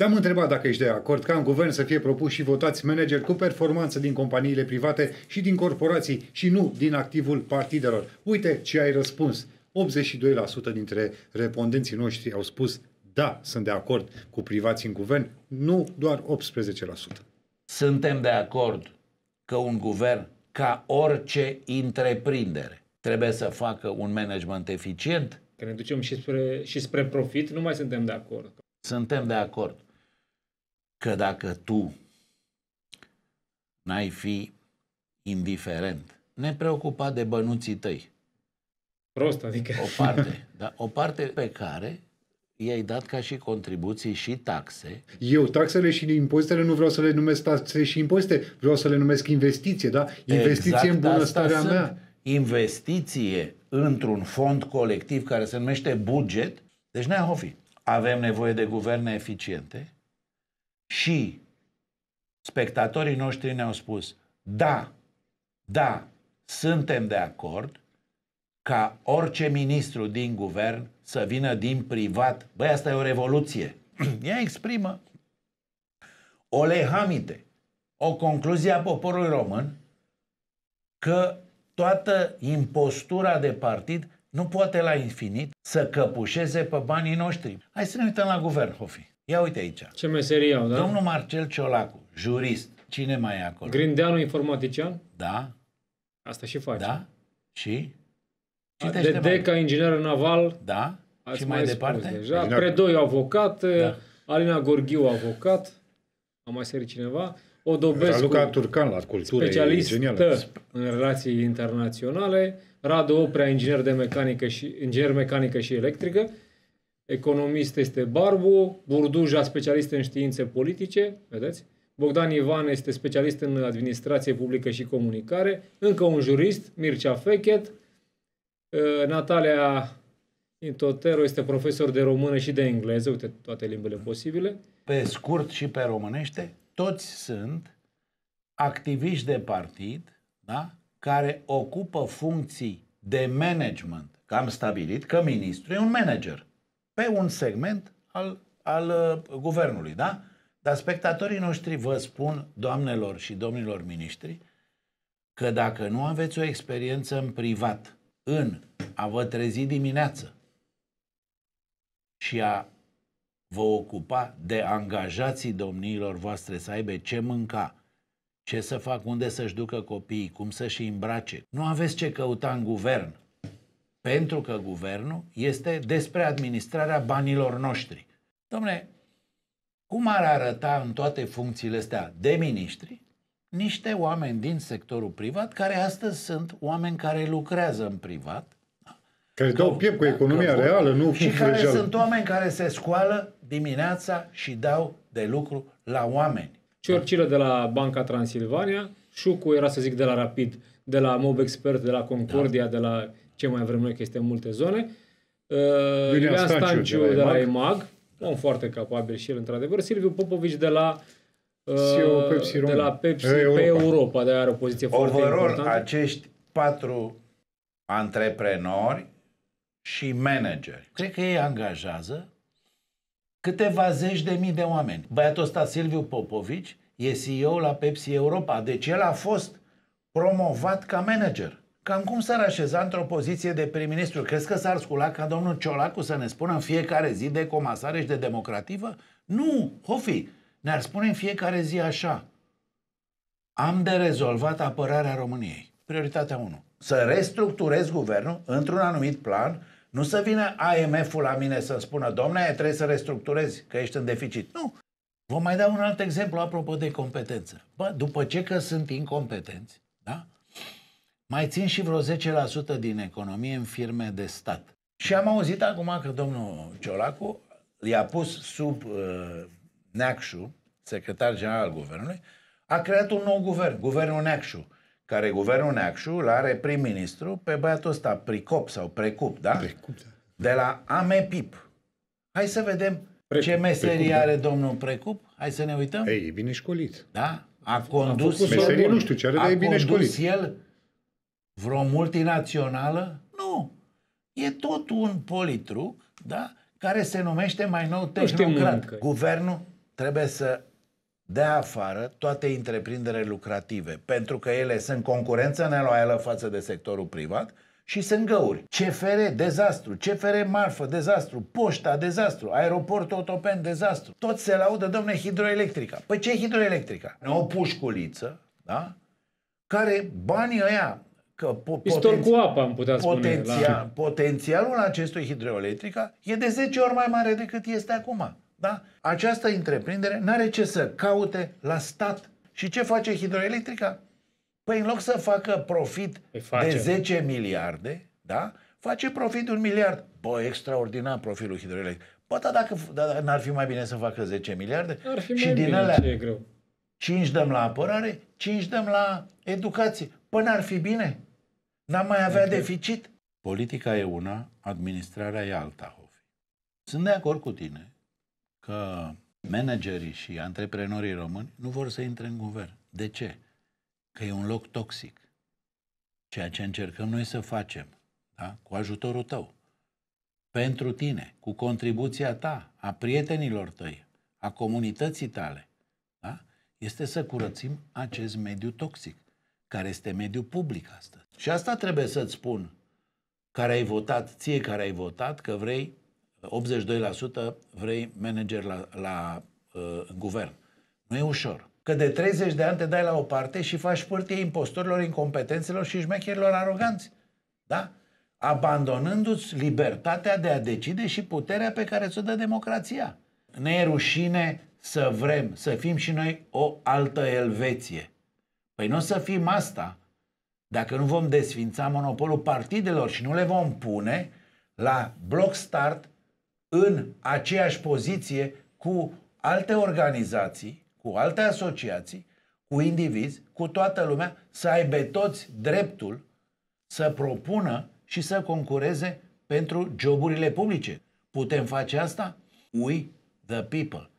Te-am întrebat dacă ești de acord ca în guvern să fie propuși și votați manageri cu performanță din companiile private și din corporații și nu din activul partidelor. Uite ce ai răspuns. 82% dintre respondenții noștri au spus da, sunt de acord cu privații în guvern, nu doar 18%. Suntem de acord că un guvern, ca orice întreprindere, trebuie să facă un management eficient? Că ne ducem și spre, și spre profit, nu mai suntem de acord. Suntem de acord că dacă tu n-ai fi indiferent, nepreocupat de bănuții tăi. Prost, adică. O parte, da, o parte pe care i-ai dat ca și contribuții și taxe. Eu taxele și impozitele nu vreau să le numesc taxe și impozite, vreau să le numesc investiție, da? Investiție exact în bunăstarea mea. Investiție într-un fond colectiv care se numește buget. Deci, ne Hofi, avem nevoie de guverne eficiente, și spectatorii noștri ne-au spus, da, da, suntem de acord ca orice ministru din guvern să vină din privat. Băi, asta e o revoluție. Ea exprimă o lehamite, o concluzie a poporului român că toată impostura de partid nu poate la infinit să căpușeze pe banii noștri. Hai să ne uităm la guvern, Hofi. Ia uite aici. Ce meserie au, da? Domnul Marcel Ciolacu, jurist. Cine mai e acolo? Grindeanu informatician? Da. Asta și face. Da. Și? Citește de Deca, inginer naval. Da. Ați și mai, mai departe? Deja. Inginer... Predoi, avocat. Da. Alina Gorghiu, avocat. Am mai sărit cineva. Odobescu, Raluca Turcan la cultură, Specialist. în relații internaționale. Radu Oprea, inginer de mecanică și inginer mecanică și electrică economist este Barbu, Burduja specialist în științe politice, vedeți? Bogdan Ivan este specialist în administrație publică și comunicare, încă un jurist, Mircea Fechet, ă, Natalia Intotero este profesor de română și de engleză, uite, toate limbele posibile. Pe scurt și pe românește, toți sunt activiști de partid, da? care ocupă funcții de management. Că am stabilit că ministru e un manager pe un segment al, al uh, guvernului, da? Dar spectatorii noștri vă spun, doamnelor și domnilor miniștri, că dacă nu aveți o experiență în privat, în a vă trezi dimineață și a vă ocupa de angajații domniilor voastre să aibă ce mânca, ce să fac, unde să-și ducă copiii, cum să-și îmbrace. Nu aveți ce căuta în guvern. Pentru că guvernul este despre administrarea banilor noștri. Domne, cum ar arăta în toate funcțiile astea de miniștri niște oameni din sectorul privat care astăzi sunt oameni care lucrează în privat da? care dau piept cu economia că, reală, nu Și care legeală. sunt oameni care se scoală dimineața și dau de lucru la oameni. Ciorcilă de la Banca Transilvania, Șucu era să zic de la Rapid, de la Mob Expert, de la Concordia, da. de la ce mai vrem noi, că este în multe zone. Uh, Iulian Stanciu de la, de la EMAG, om foarte capabil și el, într-adevăr. Silviu Popovici de la uh, Pepsi de la Pepsi Europa. pe Europa, de are o poziție Overall, foarte importantă. acești patru antreprenori și manageri, cred că ei angajează câteva zeci de mii de oameni. Băiatul ăsta, Silviu Popovici, e CEO la Pepsi Europa, deci el a fost promovat ca manager. Cam cum s-ar așeza într-o poziție de prim-ministru? Crezi că s-ar scula ca domnul Ciolacu să ne spună în fiecare zi de comasare și de democrativă? Nu, Hofi, ne-ar spune în fiecare zi așa. Am de rezolvat apărarea României. Prioritatea 1. Să restructurez guvernul într-un anumit plan, nu să vină AMF-ul la mine să spună, domnule, trebuie să restructurezi, că ești în deficit. Nu. Vom mai da un alt exemplu apropo de competență. Bă, după ce că sunt incompetenți, da? mai țin și vreo 10% din economie în firme de stat. Și am auzit acum că domnul Ciolacu i-a pus sub uh, Neacșu, secretar general al guvernului, a creat un nou guvern, guvernul Neacșu, care guvernul Neacșu l are prim-ministru pe băiatul ăsta, Pricop sau Precup, da? Precup, da. De la AMEPIP. Hai să vedem Precup, ce meserie Precup, da. are domnul Precup. Hai să ne uităm. Ei, e bine școlit. Da? A condus... A făcut, el, meserie, nu știu ce are, dar e bine școlit. el vreo multinațională? Nu. E tot un politruc, da? Care se numește mai nou tehnocrat. Guvernul trebuie să dea afară toate întreprinderile lucrative, pentru că ele sunt concurență neloială față de sectorul privat și sunt găuri. CFR, dezastru, CFR marfă, dezastru, poșta, dezastru, aeroportul Otopen, dezastru. Tot se laudă, domne, hidroelectrica. Păi ce hidroelectrica? O pușculiță, da? Care banii ăia că po- Pistol cu apă, am putea spune. la... Potențialul acestui hidroelectric e de 10 ori mai mare decât este acum. Da? Această întreprindere nu are ce să caute la stat. Și ce face hidroelectrica? Păi în loc să facă profit face. de 10 miliarde, da? face profit de un miliard. Bă, extraordinar profilul hidroelectric. Bă, dar dacă da, n-ar fi mai bine să facă 10 miliarde? Ar fi și mai din bine, alea, e greu. 5 dăm la apărare, 5 dăm la educație. Până păi, ar fi bine? N-am mai avea Pentru... deficit? Politica e una, administrarea e alta, Hofi. Sunt de acord cu tine că managerii și antreprenorii români nu vor să intre în guvern. De ce? Că e un loc toxic. Ceea ce încercăm noi să facem, da? cu ajutorul tău, pentru tine, cu contribuția ta, a prietenilor tăi, a comunității tale, da? este să curățim acest mediu toxic care este mediul public astăzi. Și asta trebuie să-ți spun, care ai votat, ție care ai votat, că vrei 82% vrei manager la, la uh, guvern. Nu e ușor. Că de 30 de ani te dai la o parte și faci părtie impostorilor, incompetențelor și șmecherilor aroganți. Da? Abandonându-ți libertatea de a decide și puterea pe care ți-o dă democrația. Ne e rușine să vrem să fim și noi o altă Elveție. Păi nu o să fim asta dacă nu vom desfința monopolul partidelor și nu le vom pune la bloc start în aceeași poziție cu alte organizații, cu alte asociații, cu indivizi, cu toată lumea, să aibă toți dreptul să propună și să concureze pentru joburile publice. Putem face asta? We the people.